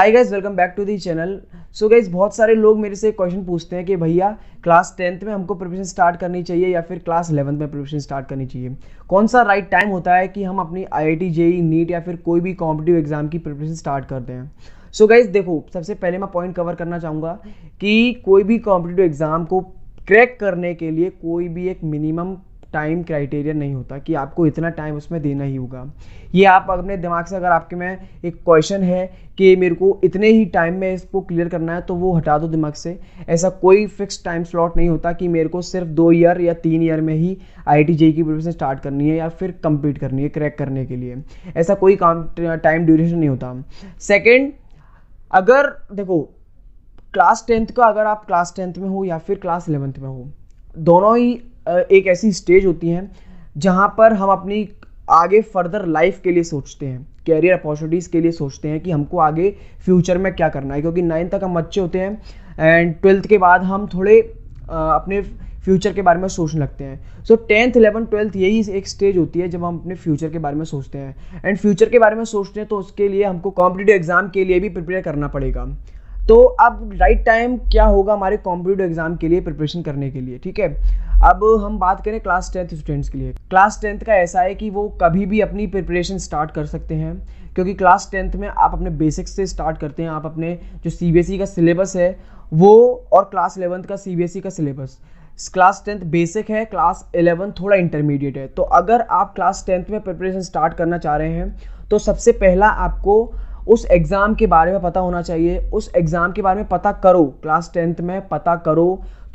high guys welcome back to the channel so guys बहुत सारे लोग मेरे से क्वेश्चन पूछते हैं कि भैया क्लास टेंथ में हमको प्रिपरेशन स्टार्ट करनी चाहिए या फिर क्लास इलेवंथ में प्रिपरेशन स्टार्ट करनी चाहिए कौन सा राइट right टाइम होता है कि हम अपनी I I T JEE NEET या फिर कोई भी कॉम्पिटिव एग्जाम की प्रिपरेशन स्टार्ट करते हैं सो so गाइज देखो सबसे पहले मैं पॉइंट कवर करना चाहूँगा कि कोई भी कॉम्पिटिव एग्जाम को क्रैक करने के लिए कोई भी एक मिनिमम टाइम क्राइटेरिया नहीं होता कि आपको इतना टाइम उसमें देना ही होगा ये आप अपने दिमाग से अगर आपके में एक क्वेश्चन है कि मेरे को इतने ही टाइम में इसको क्लियर करना है तो वो हटा दो दिमाग से ऐसा कोई फिक्स टाइम स्लॉट नहीं होता कि मेरे को सिर्फ दो ईयर या तीन ईयर में ही आई टी की प्रिपरेशन स्टार्ट करनी है या फिर कंप्लीट करनी है क्रैक करने के लिए ऐसा कोई काम टाइम ड्यूरेशन नहीं होता सेकेंड अगर देखो क्लास टेंथ का अगर आप क्लास टेंथ में हो या फिर क्लास इलेवेंथ में हो दोनों ही एक ऐसी स्टेज होती है जहाँ पर हम अपनी आगे फर्दर लाइफ के लिए सोचते हैं कैरियर अपॉर्चुनिटीज़ के लिए सोचते हैं कि हमको आगे फ्यूचर में क्या करना है क्योंकि नाइन्थ तक हम बच्चे होते हैं एंड ट्वेल्थ के बाद हम थोड़े अपने फ्यूचर के बारे में सोचने लगते हैं सो टेंथ इलेवन ट्वेल्थ यही एक स्टेज होती है जब हम अपने फ्यूचर के बारे में सोचते हैं एंड फ्यूचर के बारे में सोचते हैं तो उसके लिए हमको कॉम्पिटेटिव एग्ज़ाम के लिए भी प्रिपेयर करना पड़ेगा तो अब राइट टाइम क्या होगा हमारे कॉम्पिटेटिव एग्जाम के लिए प्रिपरेशन करने के लिए ठीक है अब हम बात करें क्लास टेंथ स्टूडेंट्स के लिए क्लास टेंथ का ऐसा है कि वो कभी भी अपनी प्रिपरेशन स्टार्ट कर सकते हैं क्योंकि क्लास टेंथ में आप अपने बेसिक्स से स्टार्ट करते हैं आप अपने जो सी e का सिलेबस है वो और क्लास इलेवंथ का सी e का सिलेबस क्लास टेंथ बेसिक है क्लास इलेवन थोड़ा इंटरमीडिएट है तो अगर आप क्लास टेंथ में प्रिपरेशन स्टार्ट करना चाह रहे हैं तो सबसे पहला आपको उस एग्ज़ाम के बारे में पता होना चाहिए उस एग्ज़ाम के बारे में पता करो क्लास टेंथ में पता करो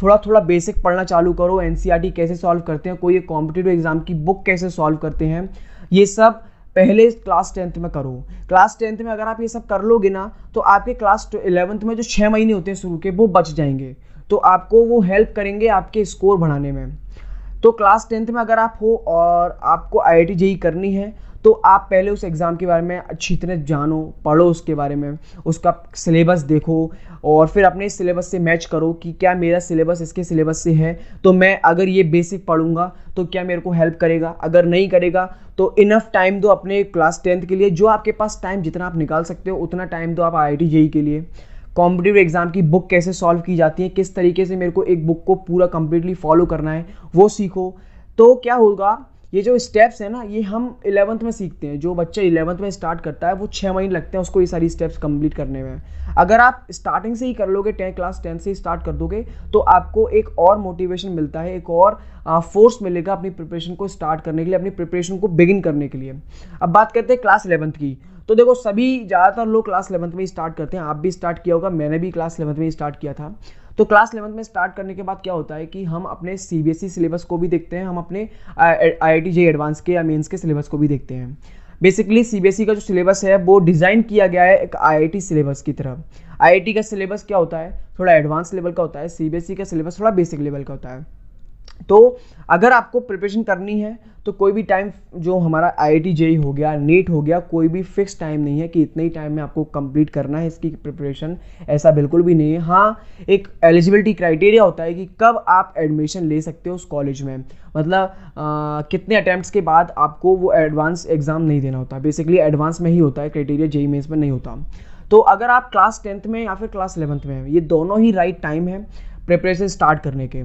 थोड़ा थोड़ा बेसिक पढ़ना चालू करो एन e कैसे सॉल्व करते हैं कोई कॉम्पिटेटिव एग्ज़ाम की बुक कैसे सॉल्व करते हैं ये सब पहले क्लास टेंथ में करो क्लास टेंथ में अगर आप ये सब कर लोगे ना तो आपके क्लास इलेवंथ में जो छः महीने होते हैं शुरू के वो बच जाएंगे तो आपको वो हेल्प करेंगे आपके स्कोर बढ़ाने में तो क्लास टेंथ में अगर आप हो और आपको आई आई e करनी है तो आप पहले उस एग्ज़ाम के बारे में अच्छी तरह जानो पढ़ो उसके बारे में उसका सिलेबस देखो और फिर अपने सिलेबस से मैच करो कि क्या मेरा सिलेबस इसके सिलेबस से है तो मैं अगर ये बेसिक पढ़ूंगा तो क्या मेरे को हेल्प करेगा अगर नहीं करेगा तो इनफ टाइम दो अपने क्लास टेंथ के लिए जो आपके पास टाइम जितना आप निकाल सकते हो उतना टाइम दो आप आई आई के लिए कॉम्पिटिव एग्ज़ाम की बुक कैसे सॉल्व की जाती है किस तरीके से मेरे को एक बुक को पूरा कम्प्लीटली फॉलो करना है वो सीखो तो क्या होगा ये जो स्टेप्स है ना ये हम इलेवंथ में सीखते हैं जो बच्चा इलेवंथ में स्टार्ट करता है वो छः महीने लगते हैं उसको ये सारी स्टेप्स कंप्लीट करने में अगर आप स्टार्टिंग से ही कर लोगे टेन क्लास टेंथ से ही स्टार्ट कर दोगे तो आपको एक और मोटिवेशन मिलता है एक और फोर्स मिलेगा अपनी प्रिपरेशन को स्टार्ट करने के लिए अपनी प्रिपरेशन को बिगिन करने के लिए अब बात करते हैं क्लास इलेवंथ की तो देखो सभी ज़्यादातर लोग क्लास इलेवंथ में स्टार्ट करते हैं आप भी स्टार्ट किया होगा मैंने भी क्लास इलेवंथ में स्टार्ट किया था तो क्लास इलेवंथ में स्टार्ट करने के बाद क्या होता है कि हम अपने सी ई सिलेबस को भी देखते हैं हम अपने आई आई एडवांस के या मेन्स के सिलेबस को भी देखते हैं बेसिकली सी ई का जो सिलेबस है वो डिज़ाइन किया गया है एक टी सिलेबस की तरह टी का सिलेबस क्या होता है थोड़ा एडवांस लेवल का होता है ई e का सिलेबस थोड़ा बेसिक लेवल का होता है तो अगर आपको प्रिपरेशन करनी है तो कोई भी टाइम जो हमारा आई आई जेई हो गया नीट e हो गया कोई भी फिक्स टाइम नहीं है कि इतने ही टाइम में आपको कंप्लीट करना है इसकी प्रिपरेशन ऐसा बिल्कुल भी नहीं है हाँ एक एलिजिबिलिटी क्राइटेरिया होता है कि कब आप एडमिशन ले सकते हो उस कॉलेज में मतलब आ, कितने अटैम्प्ट के बाद आपको वो एडवांस एग्ज़ाम नहीं देना होता बेसिकली एडवांस में ही होता है क्राइटेरिया जेई मेन्स में नहीं होता तो अगर आप क्लास टेंथ में या फिर क्लास इलेवंथ में हैं ये दोनों ही राइट टाइम है प्रिपरेशन स्टार्ट करने के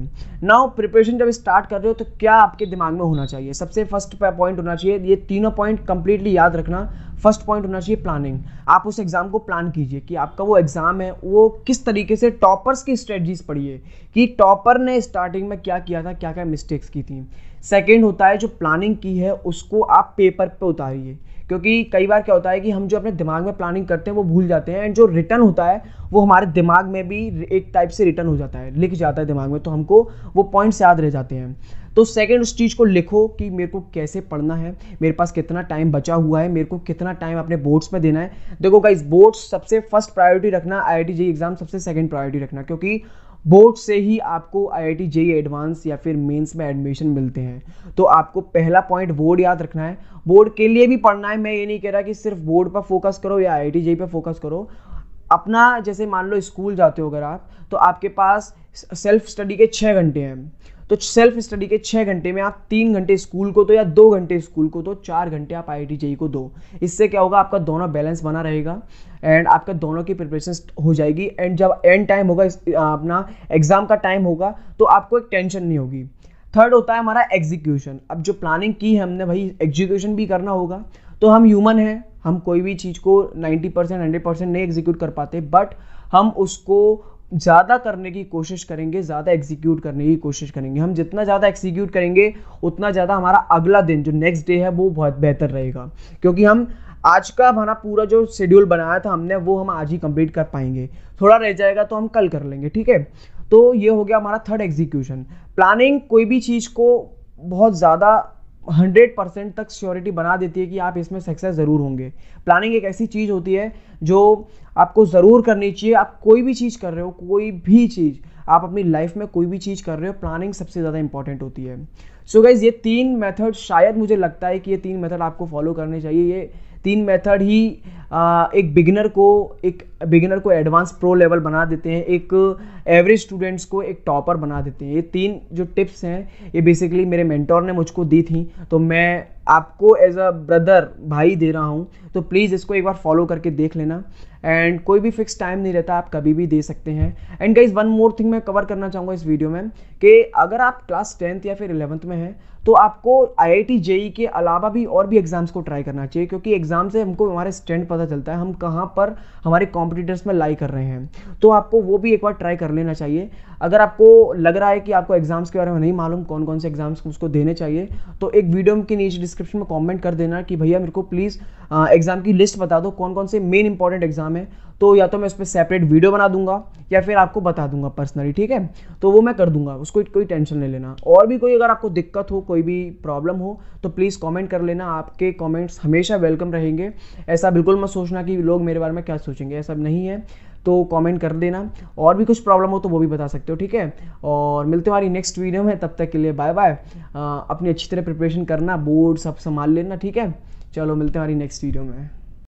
नाउ प्रिपरेशन जब स्टार्ट कर रहे हो तो क्या आपके दिमाग में होना चाहिए सबसे फर्स्ट पॉइंट होना चाहिए ये तीनों पॉइंट कंप्लीटली याद रखना फर्स्ट पॉइंट होना चाहिए प्लानिंग आप उस एग्ज़ाम को प्लान कीजिए कि आपका वो एग्ज़ाम है वो किस तरीके से टॉपर्स की स्ट्रेटजीज पढ़िए कि टॉपर ने स्टार्टिंग में क्या किया था क्या क्या मिस्टेक्स की थी सेकेंड होता है जो प्लानिंग की है उसको आप पेपर पे उतारिए क्योंकि कई बार क्या होता है कि हम जो अपने दिमाग में प्लानिंग करते हैं वो भूल जाते हैं एंड जो रिटर्न होता है वो हमारे दिमाग में भी एक टाइप से रिटर्न हो जाता है लिख जाता है दिमाग में तो हमको वो पॉइंट्स याद रह जाते हैं तो सेकंड उस चीज़ को लिखो कि मेरे को कैसे पढ़ना है मेरे पास कितना टाइम बचा हुआ है मेरे को कितना टाइम अपने बोर्ड्स में देना है देखो गाइज बोर्ड्स सबसे फर्स्ट प्रायोरिटी रखना आई आई एग्ज़ाम सबसे सेकेंड प्रायोरिटी रखना क्योंकि बोर्ड से ही आपको आई आई टी एडवांस या फिर मेंस में एडमिशन मिलते हैं तो आपको पहला पॉइंट बोर्ड याद रखना है बोर्ड के लिए भी पढ़ना है मैं ये नहीं कह रहा कि सिर्फ बोर्ड पर फोकस करो या आई आई e e पर फोकस करो अपना जैसे मान लो स्कूल जाते हो अगर आप तो आपके पास सेल्फ स्टडी के छः घंटे हैं तो सेल्फ स्टडी के छः घंटे में आप तीन घंटे स्कूल को तो या दो घंटे स्कूल को दो तो, चार घंटे आप आई आई को दो इससे क्या होगा आपका दोनों बैलेंस बना रहेगा एंड आपका दोनों की प्रिपरेशन हो जाएगी एंड जब एंड टाइम होगा अपना एग्ज़ाम का टाइम होगा तो आपको एक टेंशन नहीं होगी थर्ड होता है हमारा एग्जीक्यूशन अब जो प्लानिंग की है हमने भाई एग्जीक्यूशन भी करना होगा तो हम ह्यूमन हैं हम कोई भी चीज़ को 90 परसेंट हंड्रेड परसेंट नहीं एग्जीक्यूट कर पाते बट हम उसको ज़्यादा करने की कोशिश करेंगे ज़्यादा एग्जीक्यूट करने की कोशिश करेंगे हम जितना ज़्यादा एग्जीक्यूट करेंगे उतना ज़्यादा हमारा अगला दिन जो नेक्स्ट डे है वो बहुत बेहतर रहेगा क्योंकि हम आज का हमारा पूरा जो शेड्यूल बनाया था हमने वो हम आज ही कंप्लीट कर पाएंगे थोड़ा रह जाएगा तो हम कल कर लेंगे ठीक है तो ये हो गया हमारा थर्ड एग्जीक्यूशन प्लानिंग कोई भी चीज़ को बहुत ज़्यादा हंड्रेड परसेंट तक श्योरिटी बना देती है कि आप इसमें सक्सेस ज़रूर होंगे प्लानिंग एक ऐसी चीज़ होती है जो आपको ज़रूर करनी चाहिए आप कोई भी चीज़ कर रहे हो कोई भी चीज़ आप अपनी लाइफ में कोई भी चीज़ कर रहे हो प्लानिंग सबसे ज़्यादा इंपॉर्टेंट होती है सो so गाइज़ ये तीन मेथड शायद मुझे लगता है कि ये तीन मेथड आपको फॉलो करने चाहिए ये तीन मेथड ही आ, एक बिगिनर को एक बिगिनर को एडवांस प्रो लेवल बना देते हैं एक एवरेज स्टूडेंट्स को एक टॉपर बना देते हैं ये तीन जो टिप्स हैं ये बेसिकली मेरे मेंटोर ने मुझको दी थी तो मैं आपको एज अ ब्रदर भाई दे रहा हूँ तो प्लीज़ इसको एक बार फॉलो करके देख लेना एंड कोई भी फिक्स टाइम नहीं रहता आप कभी भी दे सकते हैं and guys one more thing मैं कवर करना चाहूँगा इस वीडियो में कि अगर आप क्लास टेंथ या फिर इलेवंथ में हैं तो आपको आई आई टी जेई के अलावा भी और भी एग्ज़ाम्स को ट्राई करना चाहिए क्योंकि एग्ज़ाम से हमको हमारे स्टैंड पता चलता है हम कहाँ पर हमारे कॉम्पिटिटर्स में लाई कर रहे हैं तो आपको वो भी एक बार ट्राई कर लेना चाहिए अगर आपको लग रहा है कि आपको एग्ज़ाम्स के बारे में नहीं मालूम कौन कौन से एग्ज़ाम्स उसको देने चाहिए तो एक वीडियो के नीचे डिस्क्रिप्शन में कमेंट कर देना कि भैया मेरे को प्लीज़ एग्ज़ाम की लिस्ट बता दो कौन कौन से मेन इंपॉर्टेंट एग्ज़ाम है तो या तो मैं उस पर सेपरेट वीडियो बना दूंगा या फिर आपको बता दूंगा पर्सनली ठीक है तो वो मैं कर दूंगा उसको कोई टेंशन नहीं लेना और भी कोई अगर आपको दिक्कत हो कोई भी प्रॉब्लम हो तो प्लीज़ कमेंट कर लेना आपके कमेंट्स हमेशा वेलकम रहेंगे ऐसा बिल्कुल मत सोचना कि लोग मेरे बारे में क्या सोचेंगे ऐसा नहीं है तो कमेंट कर देना और भी कुछ प्रॉब्लम हो तो वो भी बता सकते हो ठीक है और मिलते हमारी नेक्स्ट वीडियो में तब तक के लिए बाय बाय अपनी अच्छी तरह प्रिपरेशन करना बोर्ड सब संभाल लेना ठीक है चलो मिलते हमारी नेक्स्ट वीडियो में